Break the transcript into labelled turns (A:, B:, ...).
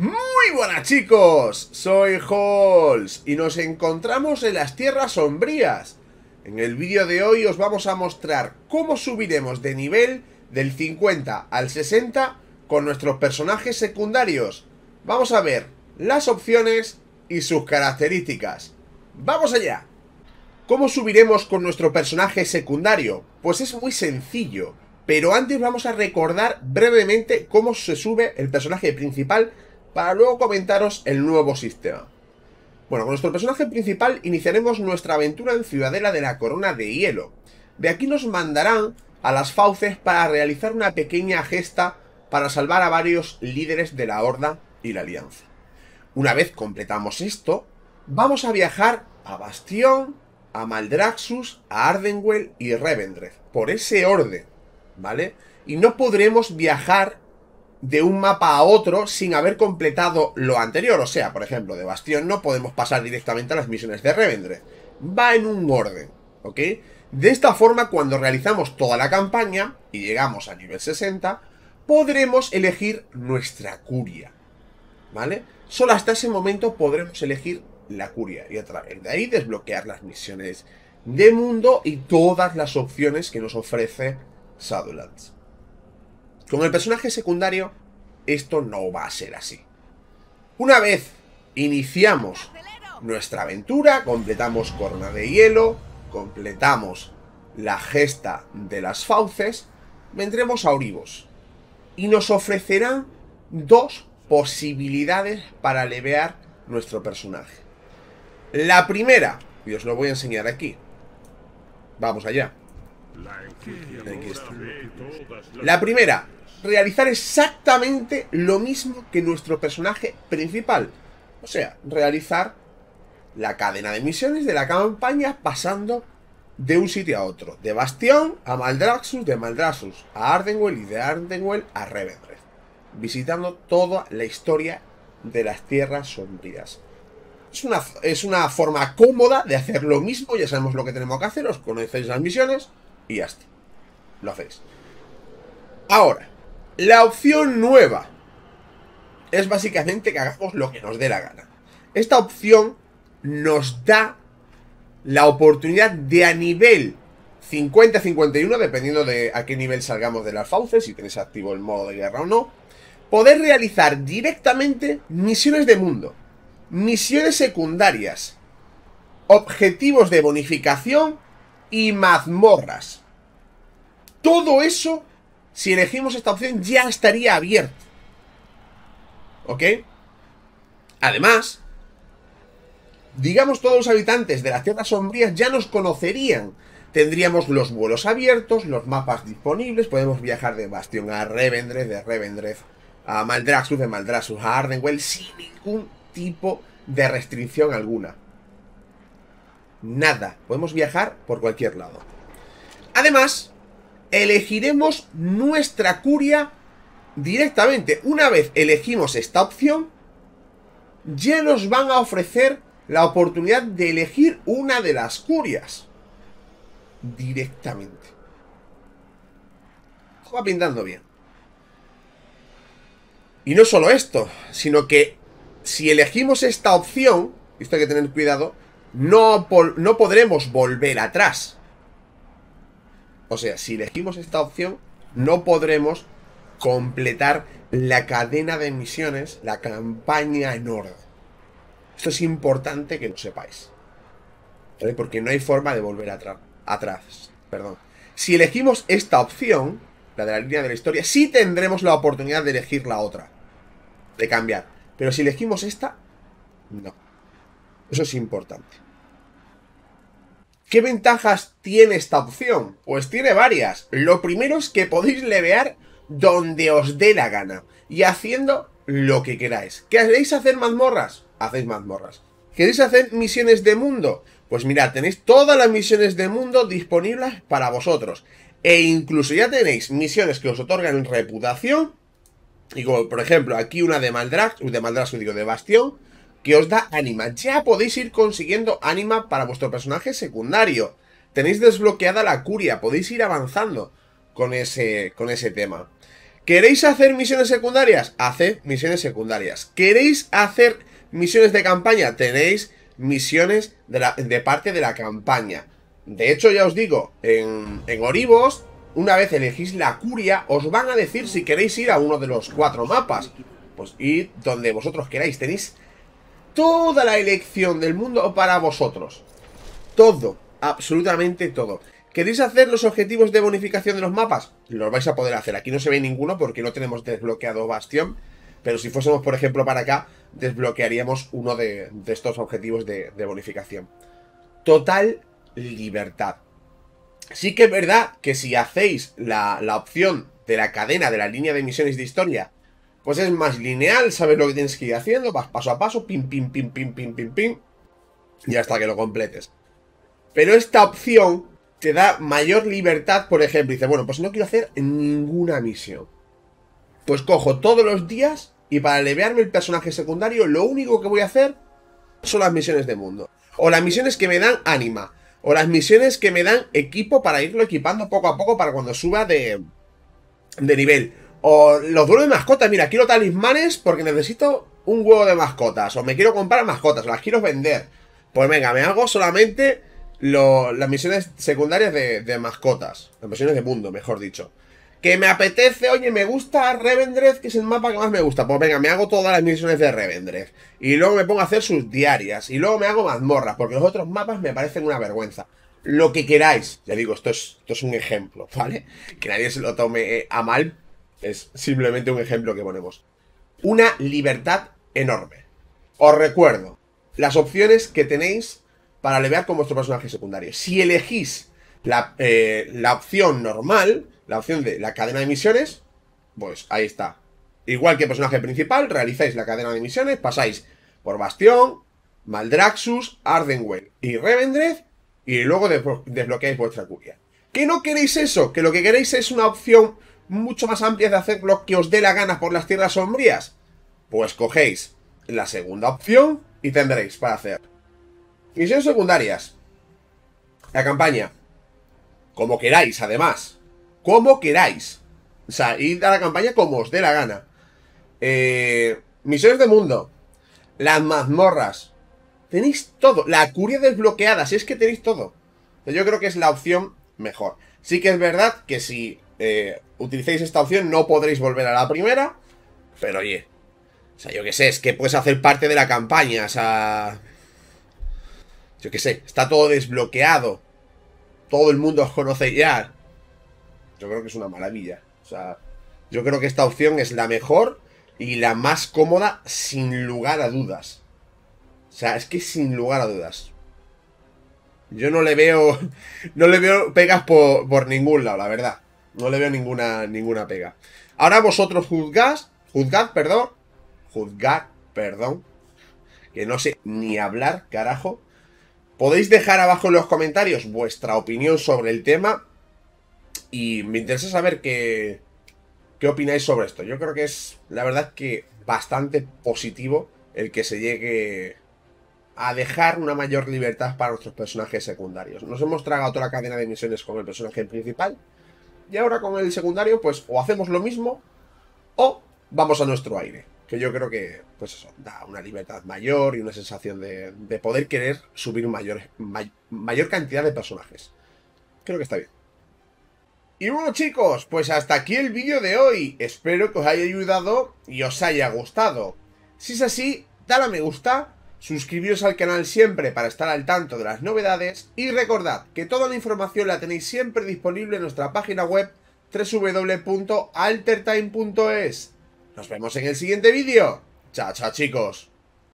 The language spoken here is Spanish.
A: Muy buenas chicos, soy Halls y nos encontramos en las tierras sombrías. En el vídeo de hoy os vamos a mostrar cómo subiremos de nivel del 50 al 60 con nuestros personajes secundarios. Vamos a ver las opciones y sus características. ¡Vamos allá! ¿Cómo subiremos con nuestro personaje secundario? Pues es muy sencillo, pero antes vamos a recordar brevemente cómo se sube el personaje principal para luego comentaros el nuevo sistema. Bueno, con nuestro personaje principal iniciaremos nuestra aventura en Ciudadela de la Corona de Hielo. De aquí nos mandarán a las fauces para realizar una pequeña gesta para salvar a varios líderes de la Horda y la Alianza. Una vez completamos esto, vamos a viajar a Bastión, a Maldraxus, a Ardenwell y Revendreth, por ese orden, ¿vale? Y no podremos viajar de un mapa a otro sin haber completado lo anterior. O sea, por ejemplo, de Bastión no podemos pasar directamente a las misiones de Revendreth. Va en un orden, ¿ok? De esta forma, cuando realizamos toda la campaña y llegamos a nivel 60, podremos elegir nuestra curia, ¿vale? Solo hasta ese momento podremos elegir la curia y a través de ahí desbloquear las misiones de mundo y todas las opciones que nos ofrece Shadowlands. Con el personaje secundario, esto no va a ser así. Una vez iniciamos nuestra aventura, completamos Corona de Hielo, completamos la gesta de las fauces, vendremos a Oribos. Y nos ofrecerán dos posibilidades para levear nuestro personaje. La primera, y os lo voy a enseñar aquí. Vamos allá. La primera, realizar exactamente lo mismo que nuestro personaje principal. O sea, realizar la cadena de misiones de la campaña pasando de un sitio a otro. De Bastión a Maldraxus, de Maldraxus a Ardenwell y de Ardenwell a Revendreth. Visitando toda la historia de las Tierras Sombrías. Es una, es una forma cómoda de hacer lo mismo, ya sabemos lo que tenemos que hacer, os conocéis las misiones y ya está. Lo hacéis. Ahora, la opción nueva es básicamente que hagamos lo que nos dé la gana. Esta opción nos da la oportunidad de a nivel 50-51, dependiendo de a qué nivel salgamos de las fauces, si tenéis activo el modo de guerra o no, poder realizar directamente misiones de mundo, misiones secundarias, objetivos de bonificación y mazmorras. Todo eso si elegimos esta opción ya estaría abierto. ¿Ok? Además, digamos todos los habitantes de las tierras sombrías ya nos conocerían. Tendríamos los vuelos abiertos, los mapas disponibles, podemos viajar de Bastión a Revendreth, de Revendreth a Maldraxus, de Maldraxus a Ardenwell, sin ningún tipo de restricción alguna. Nada, podemos viajar por cualquier lado. Además, elegiremos nuestra curia directamente. Una vez elegimos esta opción, ya nos van a ofrecer la oportunidad de elegir una de las curias. Directamente. Va pintando bien. Y no solo esto, sino que si elegimos esta opción, esto hay que tener cuidado, no, no podremos volver atrás. O sea, si elegimos esta opción, no podremos completar la cadena de misiones, la campaña en orden. Esto es importante que lo sepáis. ¿vale? Porque no hay forma de volver atrás. Perdón. Si elegimos esta opción, la de la línea de la historia, sí tendremos la oportunidad de elegir la otra. De cambiar. Pero si elegimos esta, no. Eso es importante. ¿Qué ventajas tiene esta opción? Pues tiene varias. Lo primero es que podéis levear donde os dé la gana y haciendo lo que queráis. ¿Queréis hacer mazmorras? Hacéis mazmorras. ¿Queréis hacer misiones de mundo? Pues mirad, tenéis todas las misiones de mundo disponibles para vosotros. E incluso ya tenéis misiones que os otorgan reputación. Y como por ejemplo aquí una de Maldrax, de Maldrax digo de Bastión que os da ánima. Ya podéis ir consiguiendo ánima para vuestro personaje secundario. Tenéis desbloqueada la curia, podéis ir avanzando con ese, con ese tema. ¿Queréis hacer misiones secundarias? Haced misiones secundarias. ¿Queréis hacer misiones de campaña? Tenéis misiones de, parte de la campaña. De hecho, ya os digo, en, en Oribos, una vez elegís la curia, os van a decir si queréis ir a uno de los cuatro mapas. Pues ir donde vosotros queráis. Tenéis toda la elección del mundo para vosotros. Todo, absolutamente todo. ¿Queréis hacer los objetivos de bonificación de los mapas? Los vais a poder hacer. Aquí no se ve ninguno porque no tenemos desbloqueado Bastión. Pero si fuésemos, por ejemplo, para acá, desbloquearíamos uno de, estos objetivos de, bonificación. Total libertad. Sí que es verdad que si hacéis la opción de la cadena de la línea de misiones de historia pues es más lineal, sabes lo que tienes que ir haciendo, vas paso a paso, pim, pim, pim, pim, pim, pim, pim, y hasta que lo completes. Pero esta opción te da mayor libertad, por ejemplo, dice, bueno, pues no quiero hacer ninguna misión. Pues cojo todos los días y para levearme el personaje secundario, lo único que voy a hacer son las misiones de mundo. O las misiones que me dan ánima. O las misiones que me dan equipo para irlo equipando poco a poco para cuando suba de, de nivel. O los duelos de mascotas, mira, quiero talismanes porque necesito un huevo de mascotas. O me quiero comprar mascotas, o las quiero vender. Pues venga, me hago solamente las misiones secundarias de, mascotas. Las misiones de mundo, mejor dicho. Que me apetece, oye, me gusta Revendreth, que es el mapa que más me gusta. Pues venga, me hago todas las misiones de Revendreth. Y luego me pongo a hacer sus diarias. Y luego me hago mazmorras, porque los otros mapas me parecen una vergüenza. Lo que queráis. Ya digo, esto esto es un ejemplo, ¿vale? Que nadie se lo tome eh, a mal, es simplemente un ejemplo que ponemos. Una libertad enorme. Os recuerdo las opciones que tenéis para levear con vuestro personaje secundario. Si elegís eh, la, opción normal, la opción de la cadena de misiones, pues ahí está. Igual que personaje principal, realizáis la cadena de misiones, pasáis por Bastión, Maldraxus, Ardenwell y Revendreth, y luego desbloqueáis vuestra curia. ¿Que no queréis eso? ¿Que lo que queréis es una opción mucho más amplias de hacer lo que os dé la gana por las tierras sombrías? Pues cogéis la segunda opción y tendréis para hacer. Misiones secundarias. La campaña. Como queráis, además. Como queráis. O sea, id a la campaña como os dé la gana. Eh, misiones de mundo. Las mazmorras. Tenéis todo. La curia desbloqueada. Si es que tenéis todo. Yo creo que es la opción mejor. Sí que es verdad que si eh, utilicéis esta opción, no podréis volver a la primera. Pero oye, o sea, yo qué sé, es que puedes hacer parte de la campaña, o sea... Yo qué sé, está todo desbloqueado. Todo el mundo os conoce ya. Yo creo que es una maravilla. O sea, yo creo que esta opción es la mejor y la más cómoda sin lugar a dudas. O sea, es que sin lugar a dudas. Yo no le veo. No le veo pegas por ningún lado, la verdad. No le veo ninguna, ninguna pega. Ahora vosotros juzgad, juzgad, perdón, juzgad, perdón, que no sé ni hablar, carajo. Podéis dejar abajo en los comentarios vuestra opinión sobre el tema y me interesa saber qué, qué opináis sobre esto. Yo creo que es, la verdad, que bastante positivo el que se llegue a dejar una mayor libertad para nuestros personajes secundarios. Nos hemos tragado toda la cadena de misiones con el personaje principal, y ahora con el secundario, pues o hacemos lo mismo o vamos a nuestro aire. Que yo creo que, pues eso, da una libertad mayor y una sensación de, poder querer subir mayor, mayor cantidad de personajes. Creo que está bien. Y bueno chicos, pues hasta aquí el vídeo de hoy. Espero que os haya ayudado y os haya gustado. Si es así, dale a me gusta, Suscribíos al canal siempre para estar al tanto de las novedades y recordad que toda la información la tenéis siempre disponible en nuestra página web www.altertime.es. Nos vemos en el siguiente vídeo. Chao, chao chicos.